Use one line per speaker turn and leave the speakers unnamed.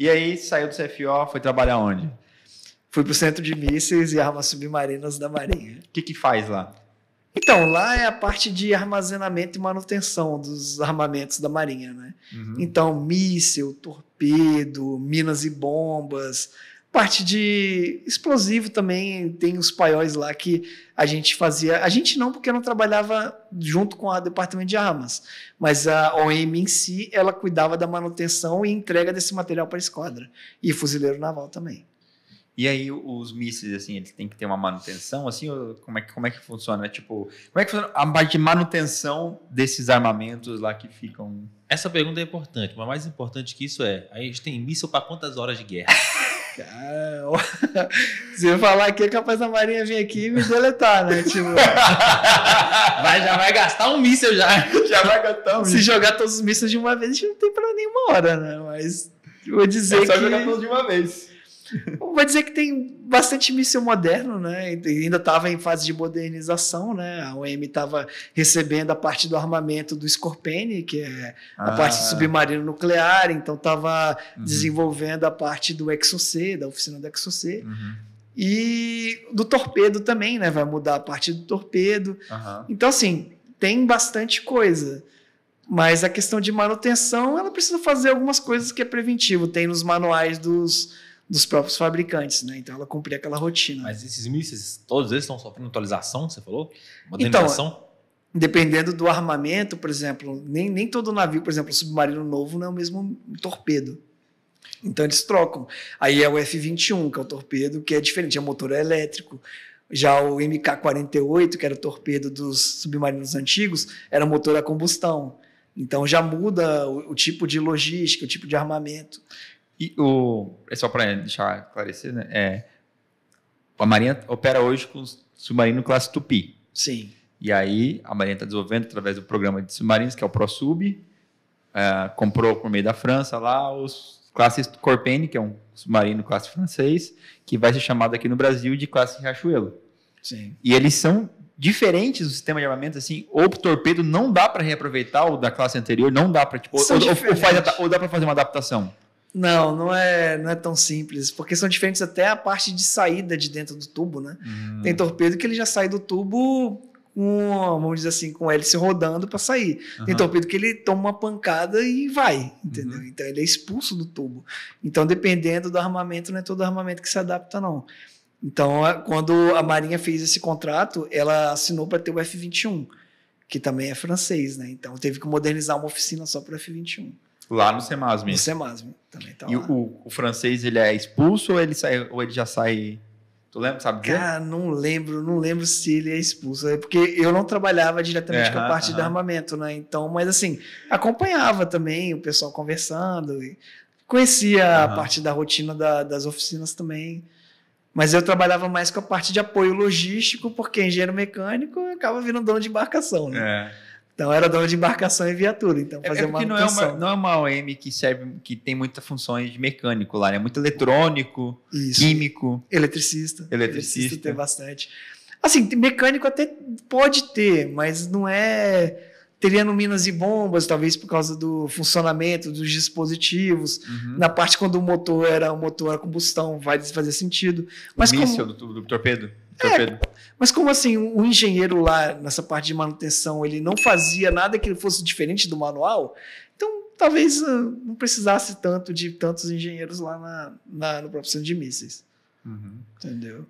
E aí saiu do CFO, foi trabalhar onde? Fui para o Centro de Mísseis e Armas Submarinas da Marinha. O que, que faz lá? Então, lá é a parte de armazenamento e manutenção dos armamentos da Marinha, né? Uhum. Então, míssil, torpedo, minas e bombas, Parte de explosivo também, tem os paióis lá que a gente fazia. A gente não, porque eu não trabalhava junto com o departamento de armas, mas a OM em si, ela cuidava da manutenção e entrega desse material para a esquadra e fuzileiro naval também.
E aí os mísseis, assim, eles têm que ter uma manutenção, assim, como é que, como é que funciona? É tipo, como é que funciona a parte de manutenção desses armamentos lá que ficam... Essa pergunta é importante, mas mais importante que isso é, a gente tem míssil para quantas horas de guerra?
se eu falar aqui, é capaz da Marinha vir aqui e me deletar, né? Tipo, vai, já vai gastar um míssil já. Já vai gastar um Se jogar todos os mísseis de uma vez, a gente não tem pra nenhuma hora, né? Mas vou dizer que... É só que... jogar todos de uma vez. Vai dizer que tem bastante míssil moderno, né? E ainda estava em fase de modernização, né? A OM estava recebendo a parte do armamento do Scorpene, que é a ah. parte de submarino nuclear, então estava uhum. desenvolvendo a parte do Exocê, da oficina do Exocê. Uhum. E do torpedo também, né? Vai mudar a parte do torpedo. Uhum. Então, assim, tem bastante coisa. Mas a questão de manutenção, ela precisa fazer algumas coisas que é preventivo. Tem nos manuais dos dos próprios fabricantes, né? Então ela cumpria aquela rotina. Mas esses mísseis, todos eles estão sofrendo atualização, você falou? Modernização? Então, dependendo do armamento, por exemplo, nem, nem todo navio, por exemplo, submarino novo não é o mesmo torpedo. Então eles trocam. Aí é o F-21, que é o torpedo, que é diferente, é motor elétrico. Já o MK-48, que era o torpedo dos submarinos antigos, era motor a combustão. Então já muda o, o tipo de logística, o tipo de armamento. E o,
é só para deixar esclarecido, né? É, a Marinha opera hoje com submarino classe Tupi. Sim. E aí a Marinha está desenvolvendo através do programa de submarinos, que é o ProSub, uh, comprou por meio da França lá os classes Corpene, que é um submarino classe francês, que vai ser chamado aqui no Brasil de classe Riachuelo. Sim. E eles são diferentes do sistema de armamento, assim, ou torpedo não dá para reaproveitar o da classe anterior, não dá para tipo, ou, ou, ou, faz, ou dá para fazer uma adaptação.
Não, não é, não é tão simples, porque são diferentes até a parte de saída de dentro do tubo, né? Hum. Tem torpedo que ele já sai do tubo com, vamos dizer assim, com hélice rodando para sair. Uhum. Tem torpedo que ele toma uma pancada e vai, uhum. entendeu? Uhum. Então ele é expulso do tubo. Então, dependendo do armamento, não é todo armamento que se adapta, não. Então, quando a Marinha fez esse contrato, ela assinou para ter o F-21, que também é francês, né? Então teve que modernizar uma oficina só para o F-21.
Lá no Semasme. No
Semasme também tá
E o, o, francês, ele é expulso ou ele, sai, ou ele já sai... Tu lembra, sabe?
Cara, dizer? não lembro, não lembro se ele é expulso. É porque eu não trabalhava diretamente com a parte uh de armamento, né? Então, mas assim, acompanhava também o pessoal conversando. conhecia a parte da rotina da, das oficinas também. Mas eu trabalhava mais com a parte de apoio logístico, porque engenheiro mecânico acaba virando dono de embarcação, né? É. Então era dono de embarcação e viatura. Então é, fazer é porque não é, uma,
não é uma OM que serve, que tem muitas funções de mecânico lá, né? é né? muito eletrônico, Isso. químico. Eletricista. Eletricista. Eletricista tem
bastante. Assim, mecânico até pode ter, mas não é teria no Minas e Bombas, talvez por causa do funcionamento dos dispositivos. Uhum. Na parte quando o motor era um motor a combustão, vai fazer sentido. Mas o como... míssil
do, do torpedo?
É, mas como assim, o um engenheiro lá nessa parte de manutenção, ele não fazia nada que fosse diferente do manual? Então, talvez uh, não precisasse tanto de tantos engenheiros lá na, na no próprio centro de mísseis. Uhum. Entendeu?